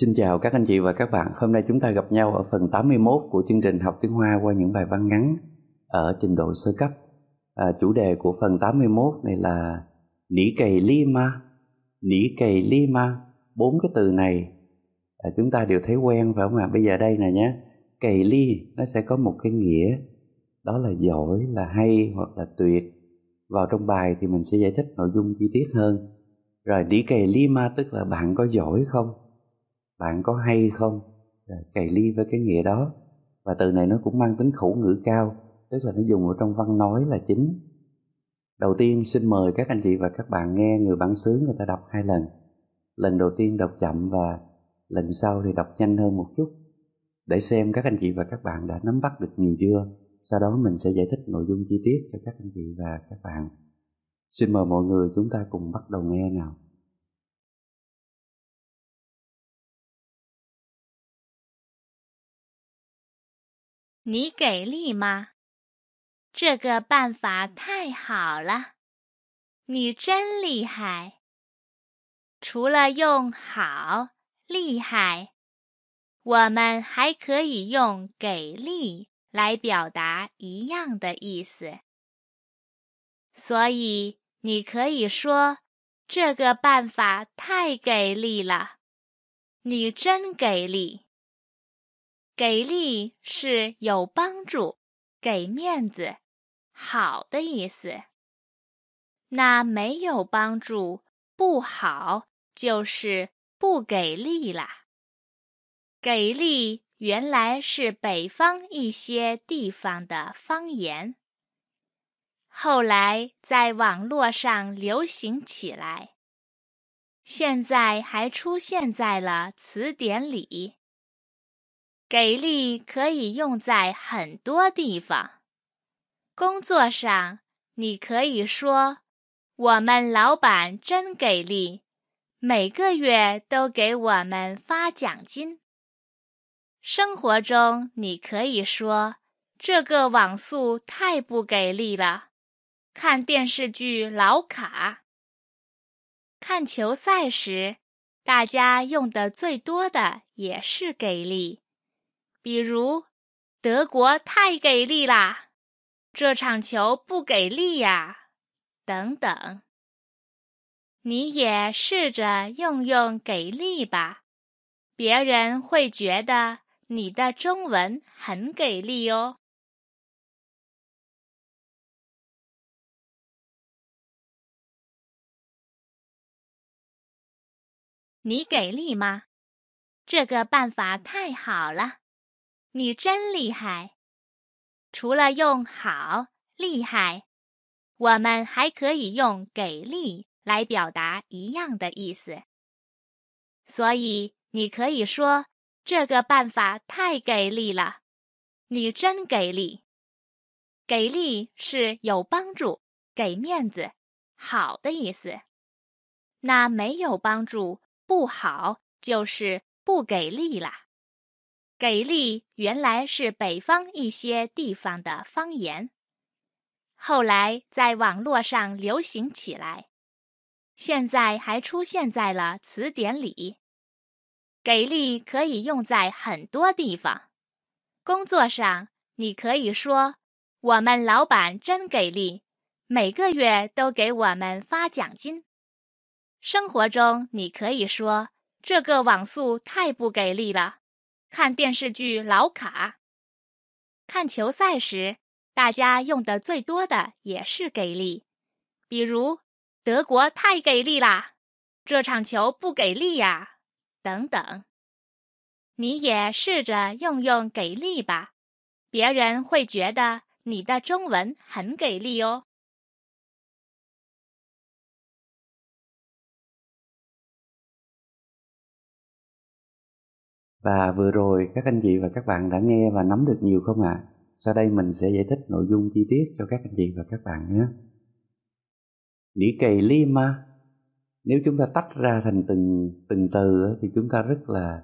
Xin chào các anh chị và các bạn. Hôm nay chúng ta gặp nhau ở phần 81 của chương trình học tiếng Hoa qua những bài văn ngắn ở trình độ sơ cấp. À, chủ đề của phần 81 này là nỉ cày li ma. Nỉ cày li ma. Bốn cái từ này à, chúng ta đều thấy quen phải không ạ? Bây giờ đây nè nhé. Cày ly nó sẽ có một cái nghĩa đó là giỏi, là hay hoặc là tuyệt. Vào trong bài thì mình sẽ giải thích nội dung chi tiết hơn. Rồi nỉ cày li ma tức là bạn có giỏi không? bạn có hay không cày ly với cái nghĩa đó và từ này nó cũng mang tính khẩu ngữ cao tức là nó dùng ở trong văn nói là chính đầu tiên xin mời các anh chị và các bạn nghe người bản xứ người ta đọc hai lần lần đầu tiên đọc chậm và lần sau thì đọc nhanh hơn một chút để xem các anh chị và các bạn đã nắm bắt được nhiều chưa sau đó mình sẽ giải thích nội dung chi tiết cho các anh chị và các bạn xin mời mọi người chúng ta cùng bắt đầu nghe nào 你给力吗？这个办法太好了，你真厉害。除了用“好”“厉害”，我们还可以用“给力”来表达一样的意思。所以你可以说：“这个办法太给力了，你真给力。”给力是有帮助、给面子、好的意思。那没有帮助、不好，就是不给力啦。给力原来是北方一些地方的方言，后来在网络上流行起来，现在还出现在了词典里。给力可以用在很多地方。工作上，你可以说：“我们老板真给力，每个月都给我们发奖金。”生活中，你可以说：“这个网速太不给力了，看电视剧老卡。”看球赛时，大家用的最多的也是给力。比如，德国太给力啦！这场球不给力呀，等等，你也试着用用给力吧，别人会觉得你的中文很给力哦。你给力吗？这个办法太好了！你真厉害！除了用“好”厉害，我们还可以用“给力”来表达一样的意思。所以你可以说：“这个办法太给力了，你真给力！”“给力”是有帮助、给面子、好的意思。那没有帮助、不好，就是不给力啦。给力原来是北方一些地方的方言，后来在网络上流行起来，现在还出现在了词典里。给力可以用在很多地方，工作上你可以说我们老板真给力，每个月都给我们发奖金；生活中你可以说这个网速太不给力了。看电视剧老卡，看球赛时，大家用的最多的也是给力，比如德国太给力啦，这场球不给力呀，等等。你也试着用用给力吧，别人会觉得你的中文很给力哦。Và vừa rồi các anh chị và các bạn đã nghe và nắm được nhiều không ạ? À? Sau đây mình sẽ giải thích nội dung chi tiết cho các anh chị và các bạn nhé. Nikkei Lima nếu chúng ta tách ra thành từng từng từ thì chúng ta rất là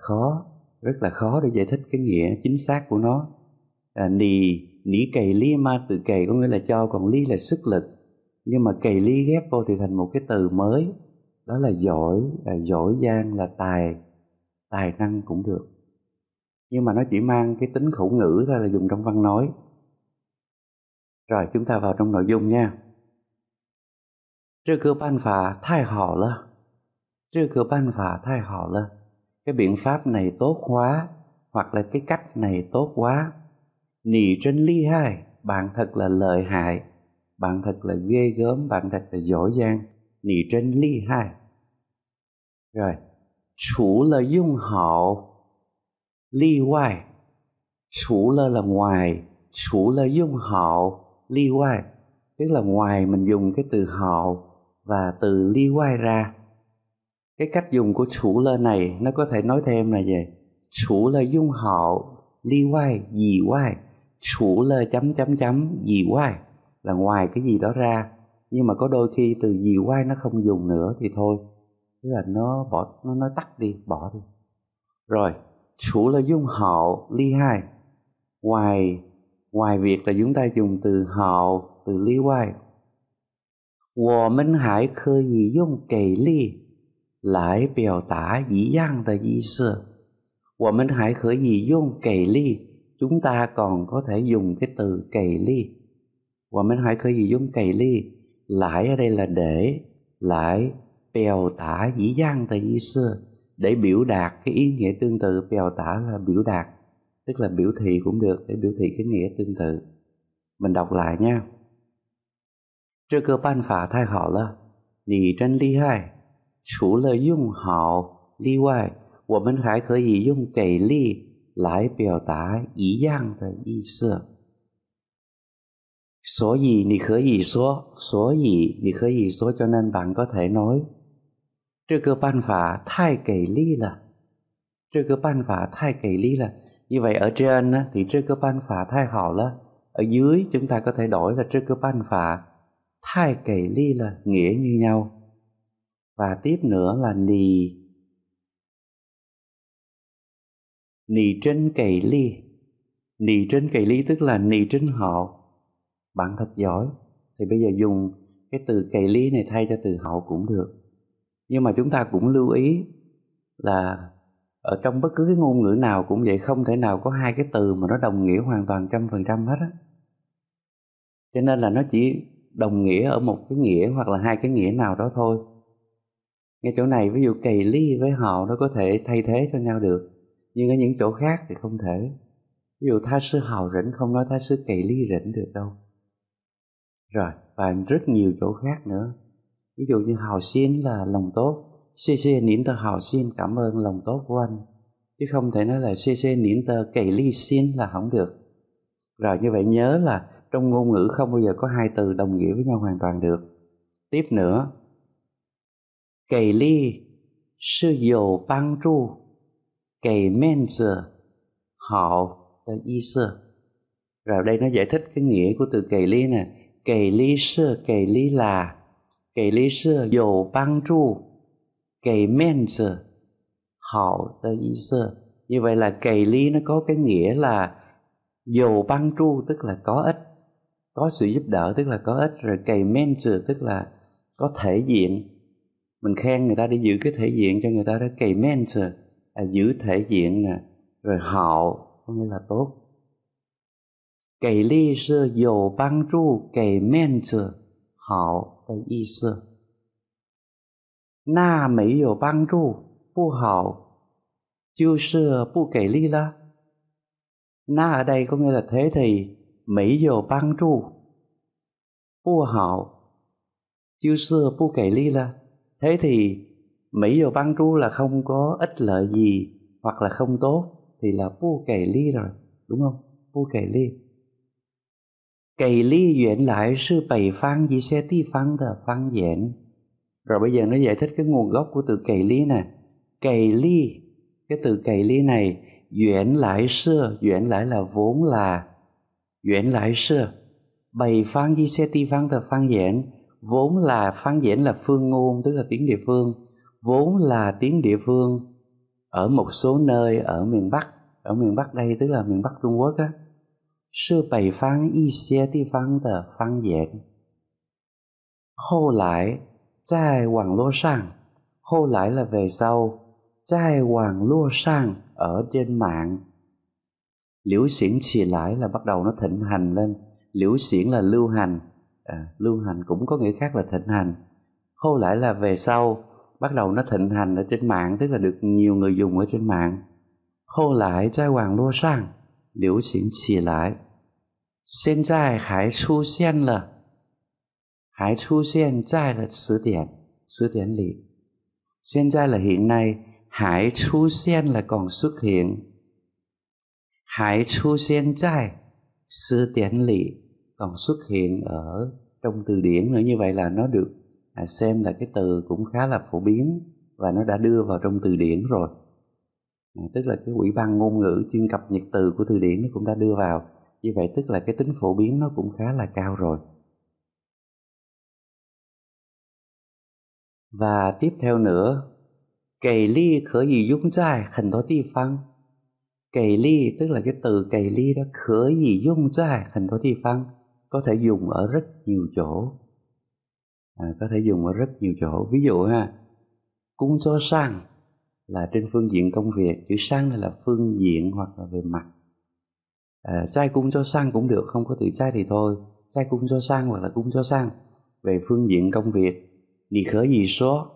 khó rất là khó để giải thích cái nghĩa chính xác của nó à, nì nỉ cày ly ma từ cày có nghĩa là cho còn ly là sức lực nhưng mà cày ly ghép vô thì thành một cái từ mới đó là giỏi à, giỏi giang là tài tài năng cũng được nhưng mà nó chỉ mang cái tính khẩu ngữ thôi là dùng trong văn nói rồi chúng ta vào trong nội dung nha cái biện pháp này tốt quá hoặc là cái cách này tốt quá nì trên ly hai bạn thật là lợi hại bạn thật là ghê gớm bạn thật là giỏi giang nì trên ly hai rồi 除了用好，例外，除了 là ngoài, 除了 dùng hậu, tức là ngoài mình dùng cái từ hậu và từ ly ngoài ra. Cái cách dùng của chủ lơ này nó có thể nói thêm là gì? Chủ lơ dung họ ly ngoài, gì ngoài, chủ lơ chấm chấm chấm, gì ngoài, là ngoài cái gì đó ra. Nhưng mà có đôi khi từ gì ngoài nó không dùng nữa thì thôi, tức là nó bỏ nó, nó tắt đi bỏ đi rồi chủ là dùng hậu ly hai ngoài ngoài việc là chúng ta dùng từ hậu từ ly hoài chúng ta còn có thể dùng cái từ kỷ ly. Và mình hãy khởi gì dùng kỷ ly. lại ở đây là để, lại。biểu tả dĩ văn thời y xưa để biểu đạt cái ý nghĩa tương tự bèo tả là biểu đạt tức là biểu thị cũng được để biểu thị cái nghĩa tương tự mình đọc lại nha Trước cơ ban phả thay họ là Nì chân lý hai Chủ lợi dùng hào lý ngoại Tôi mình hãy có thể dùng kể lý Lại biểu tả ý dạng 的意思所以你可以说所以你可以说 cho nên bạn có thể nói 这个办法太给力了，这个办法太给力了。Như vậy ở trên thì trước cơ ban phả thay họ là ở dưới chúng ta có thể đổi là trước cơ ban phả thay kỷ ly là nghĩa như nhau. Và tiếp nữa là nì. Nì trên kỷ ly. Nì trên kỷ ly tức là nì trên họ. Bạn thật giỏi. Thì bây giờ dùng cái từ kỷ ly này thay cho từ họ cũng được nhưng mà chúng ta cũng lưu ý là ở trong bất cứ cái ngôn ngữ nào cũng vậy không thể nào có hai cái từ mà nó đồng nghĩa hoàn toàn trăm phần trăm hết á cho nên là nó chỉ đồng nghĩa ở một cái nghĩa hoặc là hai cái nghĩa nào đó thôi ngay chỗ này ví dụ cày ly với họ nó có thể thay thế cho nhau được nhưng ở những chỗ khác thì không thể ví dụ tha sư hào rỉnh không nói tha sư cày ly rỉnh được đâu rồi và rất nhiều chỗ khác nữa ví dụ như hào xin là lòng tốt xê xê nín tờ hào xin cảm ơn lòng tốt của anh chứ không thể nói là xê xê nín tờ kể ly xin là không được rồi như vậy nhớ là trong ngôn ngữ không bao giờ có hai từ đồng nghĩa với nhau hoàn toàn được tiếp nữa kể ly sư dầu băng tru kể men sờ họ là y sơ rồi đây nó giải thích cái nghĩa của từ kể ly nè kể ly sơ kể ly là 给历史有帮助，给面子，好的意思。Như vậy là kỳ lý nó có cái nghĩa là dù băng tru tức là có ích, có sự giúp đỡ tức là có ích, rồi kỳ men sự tức là có thể diện. Mình khen người ta để giữ cái thể diện cho người ta đó, kỳ men sự là giữ thể diện nè, rồi hậu có nghĩa là tốt. Kỳ lý sư dù băng tru kỳ men sự hậu 的意思。那没有帮助，不好，就是不给力了。那 ở đây có nghĩa là thế thì mấy giờ băng trụ, bu hảo, chiêu xưa bu kể ly là thế thì mấy giờ băng trụ là không có ích lợi gì hoặc là không tốt thì là bu kể ly rồi, đúng không? Bu kể ly kỳ ly duyện lại sư bày phan di xe ti phan là phan duyện rồi bây giờ nó giải thích cái nguồn gốc của từ kỳ ly nè kỳ ly cái từ kỳ ly này duyện lại xưa duyện lại là vốn là duyện lại xưa bày phan di xe ti phan là phan duyện vốn là phan duyện là phương ngôn tức là tiếng địa phương vốn là tiếng địa phương ở một số nơi ở miền bắc ở miền bắc đây tức là miền bắc trung quốc á 是北方一些地方的方言。后来在网络上，后来了 về sau，在网络上 ở trên mạng，liễu là bắt đầu nó thịnh hành lên. là lưu hành, lưu hành cũng có nghĩa khác là thịnh hành. Khâu lại là về sau bắt đầu nó thịnh hành ở trên mạng, tức là được nhiều người dùng ở trên mạng. Khâu lại trai hoàng lô sang, liễu xiển chỉ lại 现在还出现了，还出现在了词典词典里。现在 là hiện nay，还出现了 ở trong từ điển nữa. Như vậy là nó được à, xem là cái từ cũng khá là phổ biến và nó đã đưa vào trong từ điển rồi. À, tức là cái ủy ban ngôn ngữ chuyên cập nhật từ của từ điển nó cũng đã đưa vào như vậy tức là cái tính phổ biến nó cũng khá là cao rồi và tiếp theo nữa cày ly khởi gì dung trai khẩn đó thi phăng cày ly tức là cái từ cày ly đó khởi gì dung trai khẩn đó thi phăng có thể dùng ở rất nhiều chỗ à, có thể dùng ở rất nhiều chỗ ví dụ ha cung cho sang là trên phương diện công việc chữ sang là phương diện hoặc là về mặt à, trai cung cho sang cũng được không có từ trai thì thôi trai cung cho sang hoặc là cung cho sang về phương diện công việc gì khởi gì số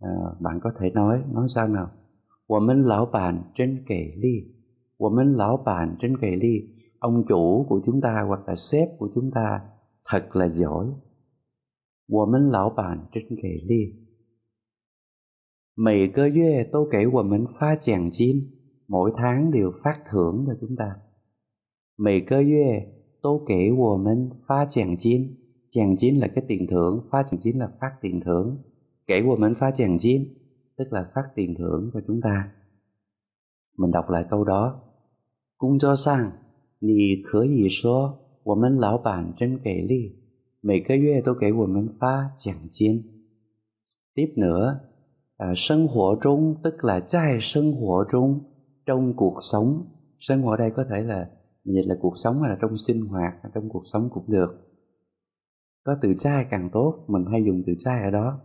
à, bạn có thể nói nói sao nào 我们老板真给力，我们老板真给力。Ông chủ của chúng ta hoặc là sếp của chúng ta thật là giỏi. 我们老板真给力。每个月都给我们发奖金，mỗi tháng đều phát thưởng cho chúng ta. 每个月都给我们发奖金，奖金 là cái tiền thưởng, phát 奖金 là phát tiền thưởng, 给我们发奖金 tức là phát tiền thưởng cho chúng ta. Mình đọc lại câu đó. Cung cho sang, nì khở gì số, của mình lão bản chân kể ly, mấy cái tôi kể của mình phá giảng chiến. Tiếp nữa, à, sân hổ trung tức là trai sân hổ trung trong cuộc sống. Sân hổ đây có thể là vậy là cuộc sống hay là trong sinh hoạt trong cuộc sống cũng được có từ trai càng tốt mình hay dùng từ trai ở đó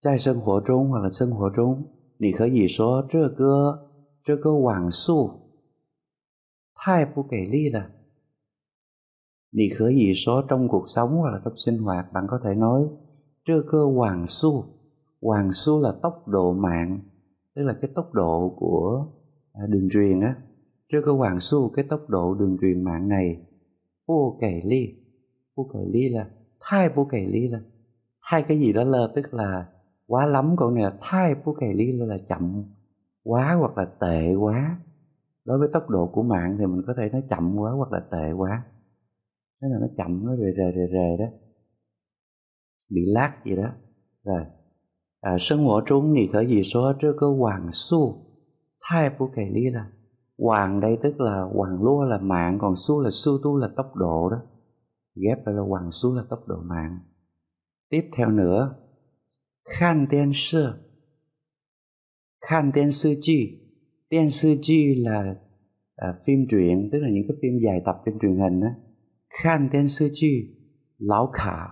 trai sân hộ trung hoặc là sân hộ trung thì có gì số chưa cơ chưa cơ hoàng su thai bu kể ly là thì có gì số trong cuộc sống hoặc là trong sinh hoạt bạn có thể nói chưa cơ hoàng su hoàng su là tốc độ mạng tức là cái tốc độ của à, đường truyền á trước có hoàng su cái tốc độ đường truyền mạng này vô kể ly vô kể ly là thai vô kể ly là thai cái gì đó lơ tức là quá lắm còn này là thai vô kể ly là chậm quá hoặc là tệ quá đối với tốc độ của mạng thì mình có thể nó chậm quá hoặc là tệ quá thế là nó chậm nó rề rề rề rề đó bị lát gì đó rồi à, sân hổ trúng thì khởi gì số trước có hoàng su thai của kẻ lý là hoàng đây tức là hoàng lúa là mạng còn xu là xu tu là tốc độ đó ghép lại là hoàng xu là tốc độ mạng tiếp theo nữa khan tiên sư khan tiên sư chi tiên sư chi là à, phim truyện tức là những cái phim dài tập trên truyền hình á khan tiên sư chi lão khả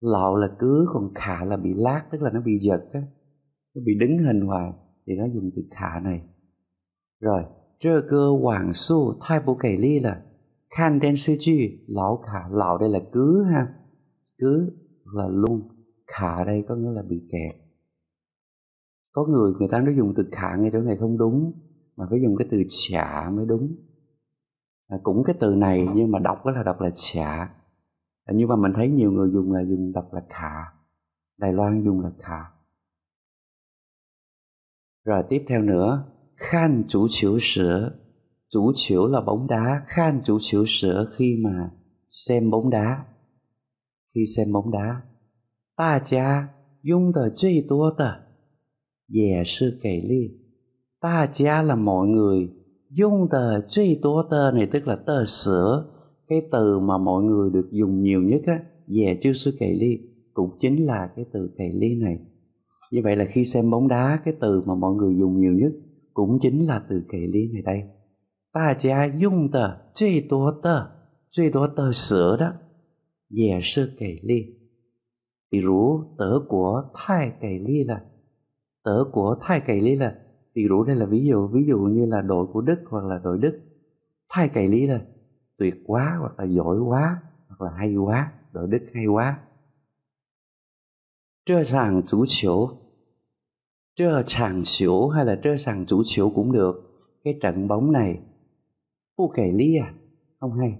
lão là cứ còn khả là bị lát tức là nó bị giật á nó bị đứng hình hoài thì nó dùng từ khả này rồi, trơ cơ hoàng su thai bộ kể ly là khan đen sư chi lão khả lão đây là cứ ha cứ là luôn khả đây có nghĩa là bị kẹt có người người ta nói dùng từ khả ngay chỗ này không đúng mà phải dùng cái từ chả mới đúng à, cũng cái từ này nhưng mà đọc là đọc là chả à, nhưng mà mình thấy nhiều người dùng là dùng đọc là khả đài loan dùng là khả rồi tiếp theo nữa khan chú chiếu sữa chú chiếu là bóng đá khan chú chiếu sữa khi mà xem bóng đá khi xem bóng đá ta cha dùng tờ truy tua tờ là mọi người dùng tờ này tức là tờ sữa cái từ mà mọi người được dùng nhiều nhất á dẻ chư sư kể ly cũng chính là cái từ kể ly này như vậy là khi xem bóng đá cái từ mà mọi người dùng nhiều nhất cũng chính là từ kỳ liên này đây. Ta gia dùng tờ, truy tố tờ, truy tố tờ sữa đó, dẻ sư kỳ liên. Ví dụ tớ của thai kỳ liên là, tớ của thai kỳ liên là, ví dụ đây là ví dụ, ví dụ như là đội của Đức hoặc là đội Đức. Thai kỳ liên là tuyệt quá hoặc là giỏi quá hoặc là hay quá, đội Đức hay quá. 这场足球 trơ sàn xỉu hay là trơ sàn chủ xỉu cũng được cái trận bóng này phu kể lý à không hay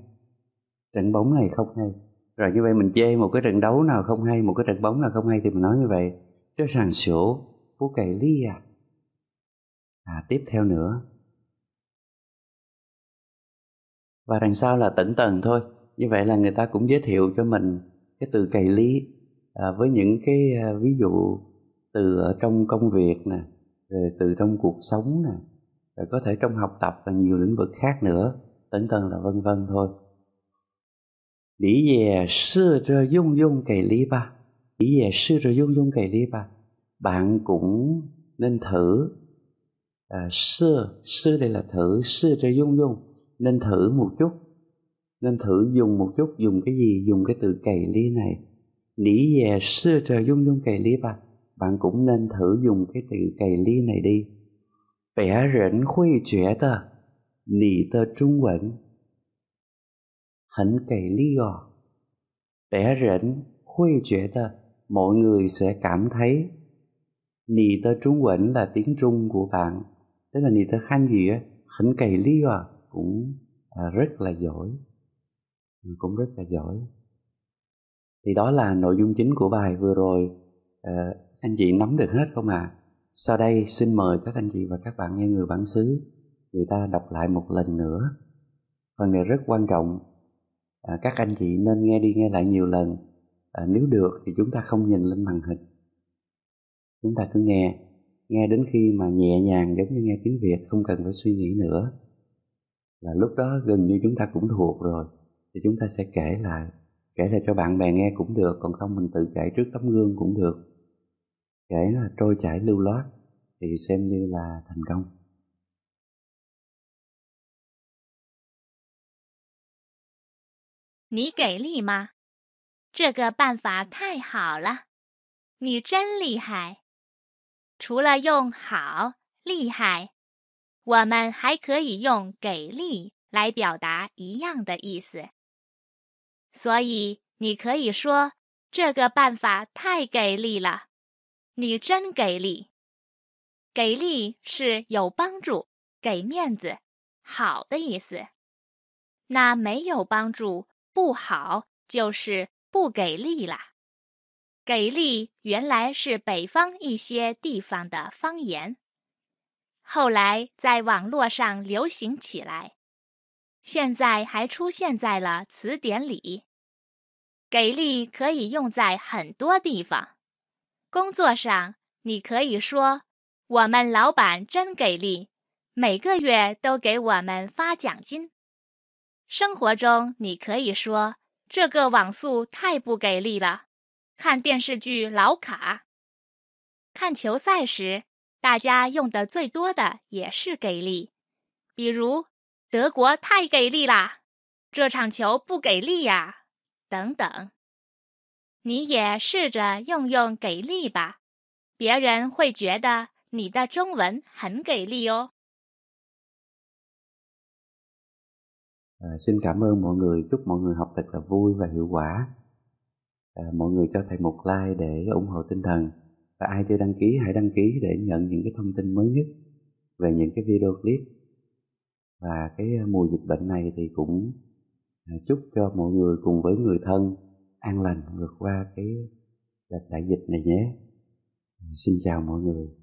trận bóng này không hay rồi như vậy mình chê một cái trận đấu nào không hay một cái trận bóng nào không hay thì mình nói như vậy trơ sàn xỉu phu kể lý à à tiếp theo nữa và đằng sau là tận tần thôi như vậy là người ta cũng giới thiệu cho mình cái từ cày lý à, với những cái à, ví dụ từ ở trong công việc nè rồi từ trong cuộc sống nè rồi có thể trong học tập và nhiều lĩnh vực khác nữa tinh thần là vân vân thôi lý về sư trơ dung dung kể lý ba lý về sư trơ dung dung kể lý ba bạn cũng nên thử à, sư sư đây là thử sư trơ dung dung nên thử một chút nên thử dùng một chút dùng cái gì dùng cái từ cày ly này nỉ về sư trơ dung dung cày ly ba bạn cũng nên thử dùng cái từ cày ly này đi. Bẻ rỉnh khuy trẻ ta, nì tơ trung quẩn. Hẳn cày ly gò. Bẻ rỉnh khuy trẻ ta, mọi người sẽ cảm thấy. Nì tơ trung quẩn là tiếng Trung của bạn, tức là nì tơ khanh gì á, hẳn cày ly gò cũng rất là giỏi. Ừ, cũng rất là giỏi. Thì đó là nội dung chính của bài vừa rồi. À, anh chị nắm được hết không ạ? À? Sau đây xin mời các anh chị và các bạn nghe người bản xứ người ta đọc lại một lần nữa. Phần này rất quan trọng, à, các anh chị nên nghe đi nghe lại nhiều lần. À, nếu được thì chúng ta không nhìn lên màn hình, chúng ta cứ nghe, nghe đến khi mà nhẹ nhàng giống như nghe tiếng Việt không cần phải suy nghĩ nữa. Là lúc đó gần như chúng ta cũng thuộc rồi, thì chúng ta sẽ kể lại, kể lại cho bạn bè nghe cũng được, còn không mình tự kể trước tấm gương cũng được kể là tôi chảy lưu loát thì xem như là thành công. 你给力吗？这个办法太好了，你真厉害。除了用“好”“厉害”，我们还可以用“给力”来表达一样的意思。所以你可以说：“这个办法太给力了。”你真给力！给力是有帮助、给面子、好的意思。那没有帮助、不好，就是不给力啦。给力原来是北方一些地方的方言，后来在网络上流行起来，现在还出现在了词典里。给力可以用在很多地方。工作上，你可以说我们老板真给力，每个月都给我们发奖金。生活中，你可以说这个网速太不给力了，看电视剧老卡。看球赛时，大家用的最多的也是给力，比如德国太给力啦，这场球不给力呀，等等。你也试着用用给力吧，别人会觉得你的中文很给力哦。À, xin cảm ơn mọi người, chúc mọi người học thật là vui và hiệu quả. À, mọi người cho thầy một like để ủng hộ tinh thần và ai chưa đăng ký hãy đăng ký để nhận những cái thông tin mới nhất về những cái video clip và cái à, mùa dịch bệnh này thì cũng à, chúc cho mọi người cùng với người thân an lành vượt qua cái đợt đại dịch này nhé xin chào mọi người